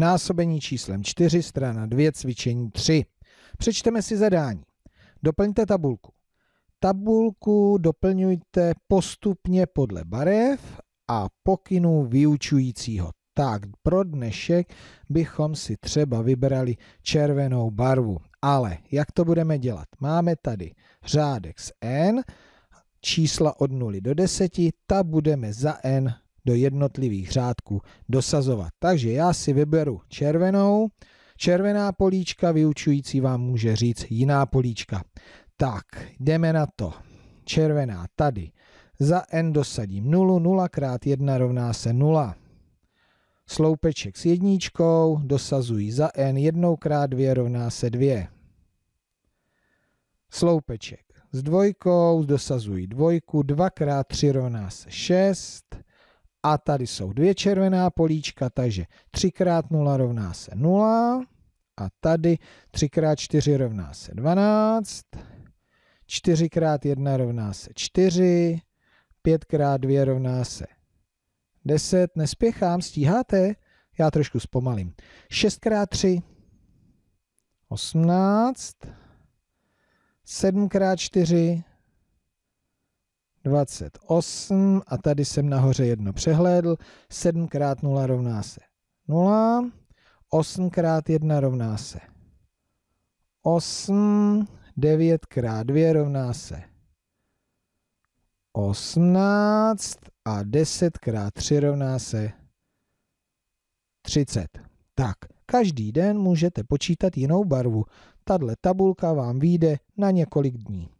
násobení číslem 4, strana 2, cvičení 3. Přečteme si zadání. Doplňte tabulku. Tabulku doplňujte postupně podle barev a pokynů vyučujícího. Tak pro dnešek bychom si třeba vybrali červenou barvu. Ale jak to budeme dělat? Máme tady řádek z n, čísla od 0 do 10, ta budeme za n do jednotlivých řádků dosazovat. Takže já si vyberu červenou, červená políčka, vyučující vám může říct jiná políčka. Tak, jdeme na to. Červená tady. Za n dosadím 0, 0 krát 1 rovná se 0. Sloupeček s jedničkou dosazují za n, 1 krát 2 rovná se 2. Sloupeček s dvojkou dosazují dvojku, 2 krát 3 rovná se 6 a tady jsou dvě červená políčka, takže 3 x 0 rovná se 0. A tady 3 x 4 rovná se 12. 4 x 1 rovná se 4. 5 x 2 rovná se 10. Nespěchám, stíháte? Já trošku zpomalím. 6 x 3 18. 7 x 4 28 a tady jsem nahoře jedno přehlédl. 7 krát 0 rovná se 0. 8 krát 1 rovná se 8. 9 krát 2 rovná se 18 a 10 krát 3 rovná se 30. Tak, každý den můžete počítat jinou barvu. Tadle tabulka vám vyjde na několik dní.